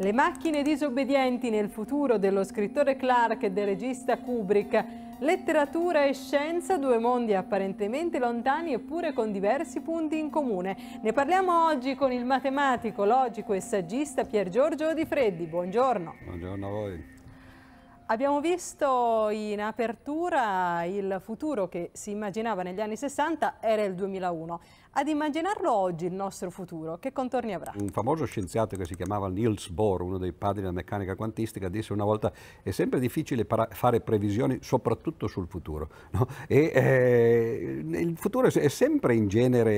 Le macchine disobbedienti nel futuro dello scrittore Clark e del regista Kubrick. Letteratura e scienza, due mondi apparentemente lontani eppure con diversi punti in comune. Ne parliamo oggi con il matematico, logico e saggista Pier Giorgio Di Freddi. Buongiorno. Buongiorno a voi. Abbiamo visto in apertura il futuro che si immaginava negli anni 60 era il 2001 ad immaginarlo oggi il nostro futuro? Che contorni avrà? Un famoso scienziato che si chiamava Niels Bohr, uno dei padri della meccanica quantistica, disse una volta è sempre difficile fare previsioni soprattutto sul futuro. No? E, eh, il futuro è sempre in genere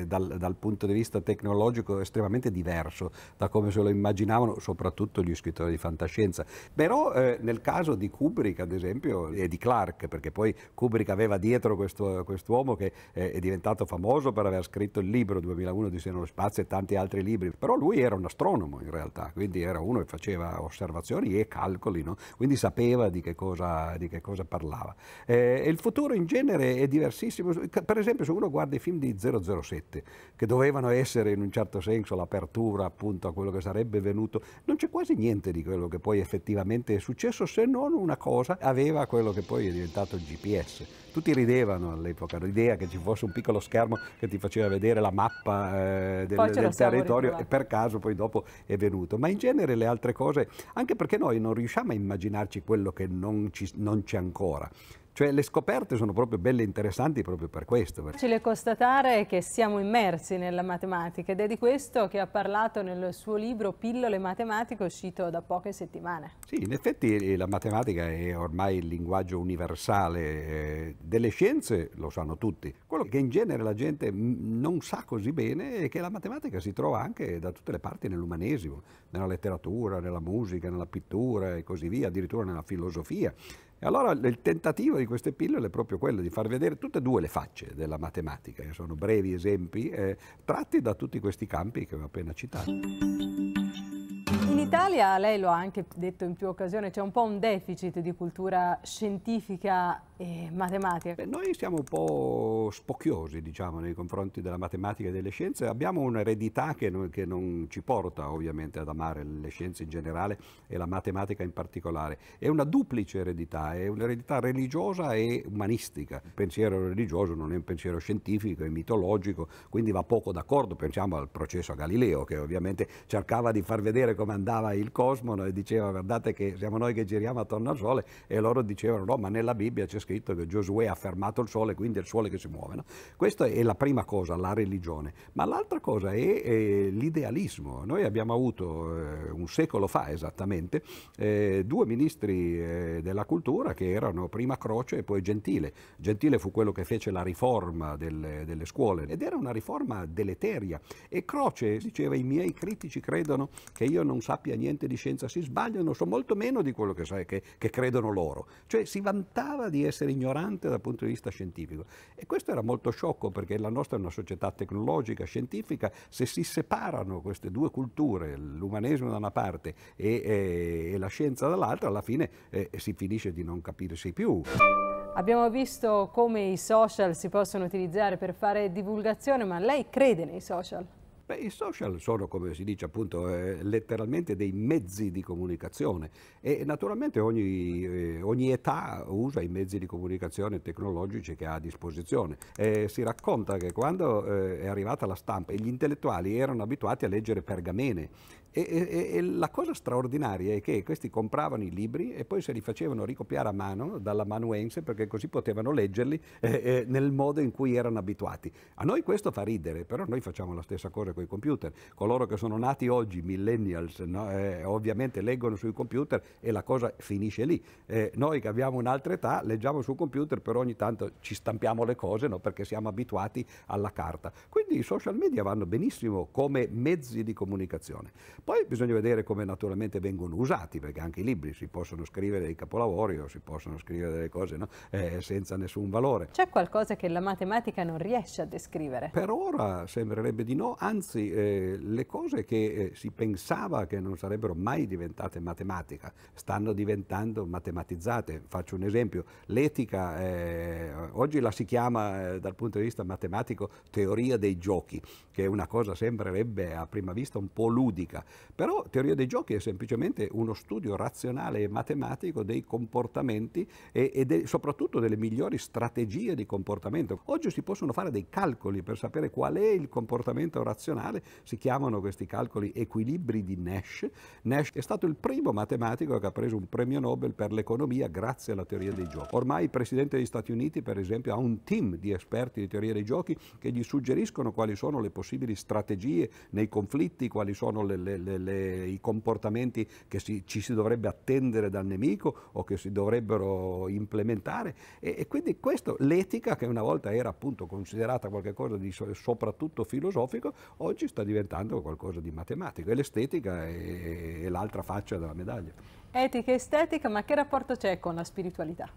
eh, dal, dal punto di vista tecnologico estremamente diverso da come se lo immaginavano soprattutto gli scrittori di fantascienza. Però eh, nel caso di Kubrick, ad esempio, e di Clark, perché poi Kubrick aveva dietro questo, quest'uomo che eh, è diventato famoso per aver ha scritto il libro 2001 di Seno Spazio e tanti altri libri, però lui era un astronomo in realtà, quindi era uno che faceva osservazioni e calcoli, no? quindi sapeva di che cosa, di che cosa parlava. Eh, il futuro in genere è diversissimo, per esempio se uno guarda i film di 007, che dovevano essere in un certo senso l'apertura appunto a quello che sarebbe venuto, non c'è quasi niente di quello che poi effettivamente è successo, se non una cosa aveva quello che poi è diventato il GPS. Tutti ridevano all'epoca, l'idea che ci fosse un piccolo schermo che ti faceva vedere la mappa eh, del, del territorio e per caso poi dopo è venuto. Ma in genere le altre cose, anche perché noi non riusciamo a immaginarci quello che non, ci, non c'è ancora. Cioè le scoperte sono proprio belle e interessanti proprio per questo. È Facile constatare che siamo immersi nella matematica ed è di questo che ha parlato nel suo libro Pillole matematiche uscito da poche settimane. Sì, in effetti eh, la matematica è ormai il linguaggio universale eh, delle scienze, lo sanno tutti. Quello che in genere la gente non sa così bene è che la matematica si trova anche da tutte le parti nell'umanesimo, nella letteratura, nella musica, nella pittura e così via, addirittura nella filosofia. E allora il tentativo di queste pillole è proprio quello di far vedere tutte e due le facce della matematica, che sono brevi esempi eh, tratti da tutti questi campi che ho appena citato. In Italia Italia, lei lo ha anche detto in più occasioni, c'è un po' un deficit di cultura scientifica e matematica. Beh, noi siamo un po' spocchiosi, diciamo, nei confronti della matematica e delle scienze. Abbiamo un'eredità che, che, non ci porta ovviamente ad amare le scienze in generale e la matematica in particolare. È una duplice eredità, è un'eredità religiosa e umanistica. Il pensiero religioso non è un pensiero scientifico, è mitologico, quindi va poco d'accordo. Pensiamo al processo a Galileo, che ovviamente cercava di far vedere come andava il il cosmo e diceva guardate che siamo noi che giriamo attorno al Sole e loro dicevano no ma nella Bibbia c'è scritto che Giosuè ha fermato il Sole quindi è il Sole che si muove. No? Questa è la prima cosa, la religione, ma l'altra cosa è, è l'idealismo. Noi abbiamo avuto eh, un secolo fa esattamente eh, due ministri eh, della cultura che erano prima Croce e poi Gentile. Gentile fu quello che fece la riforma del, delle scuole ed era una riforma deleteria e Croce diceva i miei critici credono che io non sappia niente niente di scienza, si sbagliano, so molto meno di quello che, sai, che, che credono loro. Cioè si vantava di essere ignorante dal punto di vista scientifico. E questo era molto sciocco perché la nostra è una società tecnologica, scientifica, se si separano queste due culture, l'umanesimo da una parte e, e, e la scienza dall'altra, alla fine eh, si finisce di non capirsi più. Abbiamo visto come i social si possono utilizzare per fare divulgazione, ma lei crede nei social? Beh, I social sono, come si dice appunto, eh, letteralmente dei mezzi di comunicazione e naturalmente ogni, eh, ogni, età usa i mezzi di comunicazione tecnologici che ha a disposizione. Eh, si racconta che quando eh, è arrivata la stampa gli intellettuali erano abituati a leggere pergamene e, e, e, la cosa straordinaria è che questi compravano i libri e poi se li facevano ricopiare a mano dall'amanuense perché così potevano leggerli eh, eh, nel modo in cui erano abituati. A noi questo fa ridere, però noi facciamo la stessa cosa con i computer. Coloro che sono nati oggi, millennials, no, eh, ovviamente leggono sui computer e la cosa finisce lì. Eh, noi che abbiamo un'altra età leggiamo sul computer, però ogni tanto ci stampiamo le cose no, perché siamo abituati alla carta. Quindi i social media vanno benissimo come mezzi di comunicazione. Poi bisogna vedere come naturalmente vengono usati, perché anche i libri si possono scrivere dei capolavori o si possono scrivere delle cose no? eh, senza nessun valore. C'è qualcosa che la matematica non riesce a descrivere? Per ora sembrerebbe di no, anzi eh, le cose che eh, si pensava che non sarebbero mai diventate matematica stanno diventando matematizzate. Faccio un esempio, l'etica eh, oggi la si chiama eh, dal punto di vista matematico teoria dei giochi, che è una cosa sembrerebbe a prima vista un po' ludica, però teoria dei giochi è semplicemente uno studio razionale e matematico dei comportamenti e, e de, soprattutto delle migliori strategie di comportamento. Oggi si possono fare dei calcoli per sapere qual è il comportamento razionale, si chiamano questi calcoli equilibri di Nash. Nash è stato il primo matematico che ha preso un premio Nobel per l'economia grazie alla teoria dei giochi. Ormai il Presidente degli Stati Uniti, per esempio, ha un team di esperti di teoria dei giochi che gli suggeriscono quali sono le possibili strategie nei conflitti, quali sono le, le le, le, i comportamenti che si, ci si dovrebbe attendere dal nemico o che si dovrebbero implementare e, e quindi questo, l'etica che una volta era appunto considerata qualcosa di soprattutto filosofico, oggi sta diventando qualcosa di matematico e l'estetica è, è l'altra faccia della medaglia. Etica e estetica, ma che rapporto c'è con la spiritualità?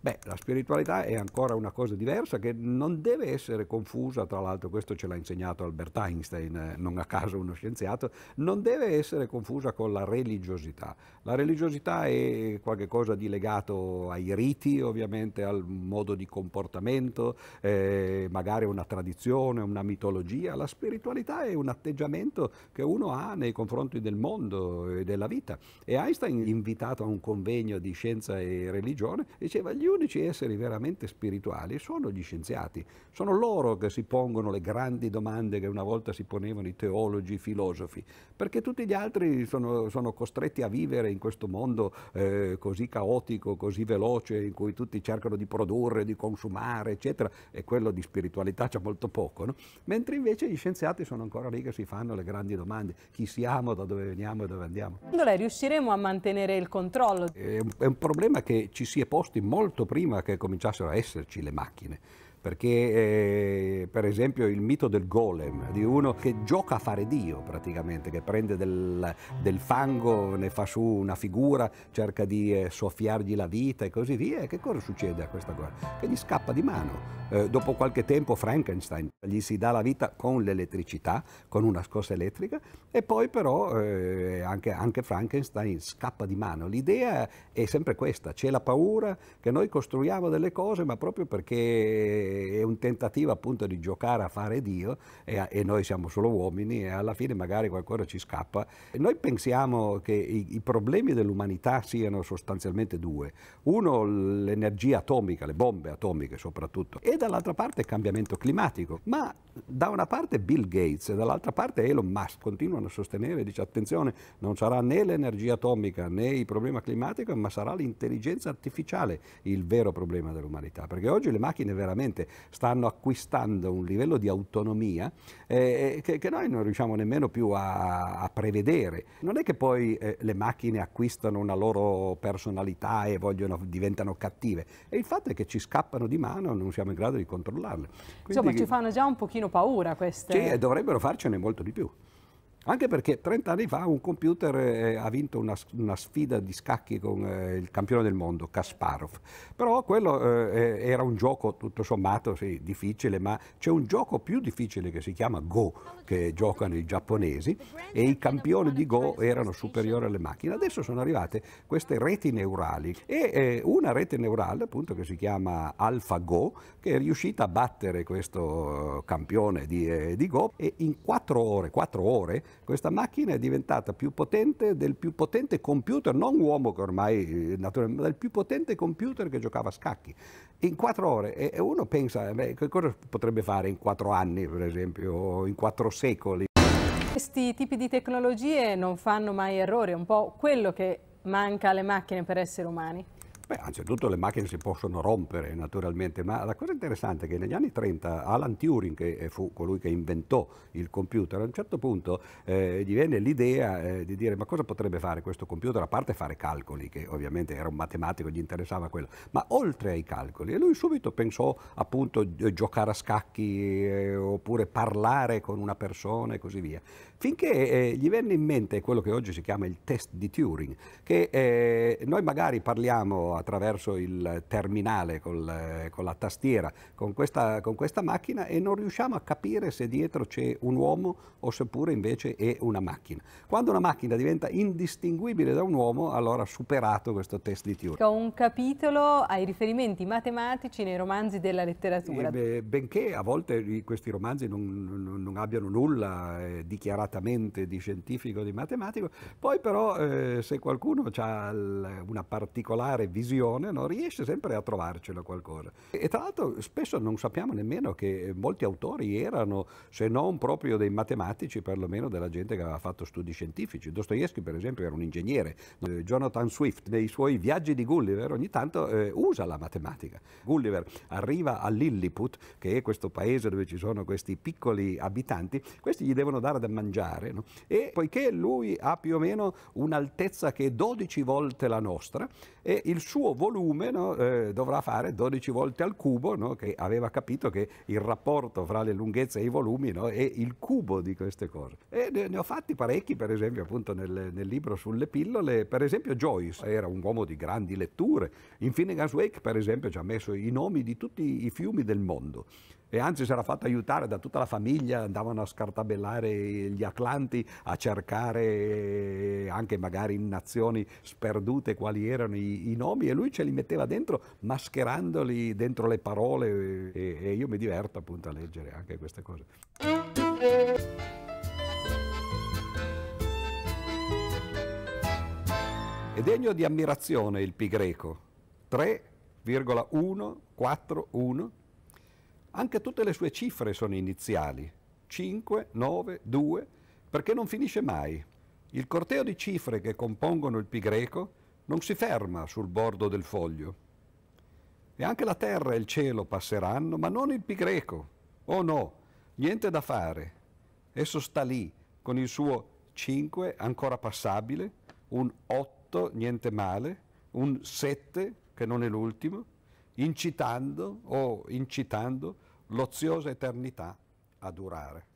Beh, la spiritualità è ancora una cosa diversa che non deve essere confusa, tra l'altro questo ce l'ha insegnato Albert Einstein, eh, non a caso uno scienziato, non deve essere confusa con la religiosità. La religiosità è qualcosa di legato ai riti, ovviamente al modo di comportamento, eh, magari una tradizione, una mitologia. La spiritualità è un atteggiamento che uno ha nei confronti del mondo e della vita. E Einstein, invitato a un convegno di scienza e religione, diceva gli unici esseri veramente spirituali sono gli scienziati, sono loro che si pongono le grandi domande che una volta si ponevano i teologi, i filosofi, perché tutti gli altri sono, sono costretti a vivere in questo mondo eh, così caotico, così veloce, in cui tutti cercano di produrre, di consumare, eccetera, e quello di spiritualità c'è molto poco, no? mentre invece gli scienziati sono ancora lì che si fanno le grandi domande, chi siamo, da dove veniamo e dove andiamo. Quando lei riusciremo a mantenere il controllo? È un, è un problema che ci si è posti molto molto prima che cominciassero a esserci le macchine perché eh, per esempio il mito del golem, di uno che gioca a fare Dio praticamente, che prende del, del fango, ne fa su una figura, cerca di eh, soffiargli la vita e così via, e che cosa succede a questa cosa? Che gli scappa di mano. Eh, dopo qualche tempo Frankenstein gli si dà la vita con l'elettricità, con una scossa elettrica, e poi però eh, anche, anche Frankenstein scappa di mano. L'idea è sempre questa, c'è la paura che noi costruiamo delle cose, ma proprio perché è un tentativo appunto di giocare a fare Dio e, e, noi siamo solo uomini e alla fine magari qualcosa ci scappa. Noi pensiamo che i, i problemi dell'umanità siano sostanzialmente due. Uno l'energia atomica, le bombe atomiche soprattutto, e dall'altra parte il cambiamento climatico. Ma da una parte Bill Gates e dall'altra parte Elon Musk continuano a sostenere, dice attenzione, non sarà né l'energia atomica né il problema climatico, ma sarà l'intelligenza artificiale il vero problema dell'umanità, perché oggi le macchine veramente sicuramente stanno acquistando un livello di autonomia eh, eh, che, che, noi non riusciamo nemmeno più a, a prevedere. Non è che poi eh, le macchine acquistano una loro personalità e vogliono, diventano cattive, e il fatto è che ci scappano di mano e non siamo in grado di controllarle. Quindi, Insomma, ci fanno già un pochino paura queste. Sì, e dovrebbero farcene molto di più. Anche perché 30 anni fa un computer eh, ha vinto una, una, sfida di scacchi con eh, il campione del mondo, Kasparov. Però quello eh, eh, era un gioco tutto sommato sì, difficile, ma c'è un gioco più difficile che si chiama Go, che giocano i giapponesi e i campioni di Go erano superiori alle macchine. Adesso sono arrivate queste reti neurali e eh, una rete neurale appunto che si chiama AlphaGo che è riuscita a battere questo eh, campione di, di Go e in 4 ore, 4 ore questa macchina è diventata più potente del più potente computer, non uomo che ormai eh, naturalmente, ma del più potente computer che giocava a scacchi. In quattro ore, e uno pensa, eh, beh, che cosa potrebbe fare in quattro anni, per esempio, o in quattro secoli? Questi tipi di tecnologie non fanno mai errori, è un po' quello che manca alle macchine per essere umani. Beh, anzitutto le macchine si possono rompere naturalmente, ma la cosa interessante è che negli anni 30 Alan Turing, che eh, fu colui che inventò il computer, a un certo punto eh, gli venne l'idea eh, di dire ma cosa potrebbe fare questo computer, a parte fare calcoli, che ovviamente era un matematico, gli interessava quello, ma oltre ai calcoli. E lui subito pensò appunto a eh, giocare a scacchi eh, oppure parlare con una persona e così via. Finché eh, gli venne in mente quello che oggi si chiama il test di Turing, che noi magari parliamo attraverso il terminale col, con la tastiera con questa, con questa macchina e non riusciamo a capire se dietro c'è un uomo o seppure invece è una macchina. Quando una macchina diventa indistinguibile da un uomo, allora ha superato questo test di Turing. Ho un capitolo ai riferimenti matematici nei romanzi della letteratura. Beh, benché a volte questi romanzi non, non, non abbiano nulla eh, dichiaratamente di scientifico o di matematico, poi però eh, se qualcuno ha una particolare visione visione no, riesce sempre a trovarcela qualcosa. E tra l'altro spesso non sappiamo nemmeno che eh, molti autori erano, se non proprio dei matematici, perlomeno della gente che aveva fatto studi scientifici. Dostoevsky per esempio era un ingegnere, eh, Jonathan Swift nei suoi viaggi di Gulliver ogni tanto eh, usa la matematica. Gulliver arriva a Lilliput, che è questo paese dove ci sono questi piccoli abitanti, questi gli devono dare da mangiare no? e poiché lui ha più o meno un'altezza che è 12 volte la nostra e eh, il suo suo volume no, eh, dovrà fare 12 volte al cubo, no, che aveva capito che il rapporto fra le lunghezze e i volumi no, è il cubo di queste cose. E ne, ne ho fatti parecchi, per esempio, appunto nel, nel, libro sulle pillole, per esempio Joyce era un uomo di grandi letture, in Finnegan's Wake per esempio ci ha messo i nomi di tutti i fiumi del mondo e anzi si era fatto aiutare da tutta la famiglia, andavano a scartabellare gli Atlanti, a cercare eh, anche magari in nazioni sperdute quali erano i, i nomi e lui ce li metteva dentro mascherandoli dentro le parole e, e, io mi diverto appunto a leggere anche queste cose. È degno di ammirazione il pi greco, 3,141 anche tutte le sue cifre sono iniziali, 5, 9, 2, perché non finisce mai. Il corteo di cifre che compongono il pi greco non si ferma sul bordo del foglio. E anche la terra e il cielo passeranno, ma non il pi greco. Oh no, niente da fare. Esso sta lì, con il suo 5 ancora passabile, un 8 niente male, un 7 che non è l'ultimo, incitando o oh, incitando l'oziosa eternità a durare.